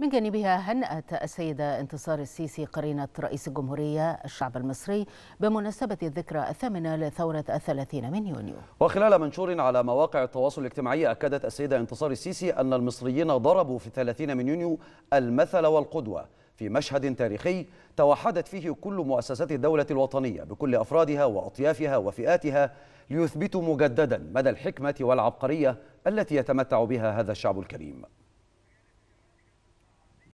من جانبها هنأت السيدة انتصار السيسي قرينة رئيس الجمهورية الشعب المصري بمناسبة الذكرى الثامنة لثورة الثلاثين من يونيو وخلال منشور على مواقع التواصل الاجتماعي أكدت السيدة انتصار السيسي أن المصريين ضربوا في الثلاثين من يونيو المثل والقدوة في مشهد تاريخي توحدت فيه كل مؤسسات الدولة الوطنية بكل أفرادها وأطيافها وفئاتها ليثبتوا مجددا مدى الحكمة والعبقرية التي يتمتع بها هذا الشعب الكريم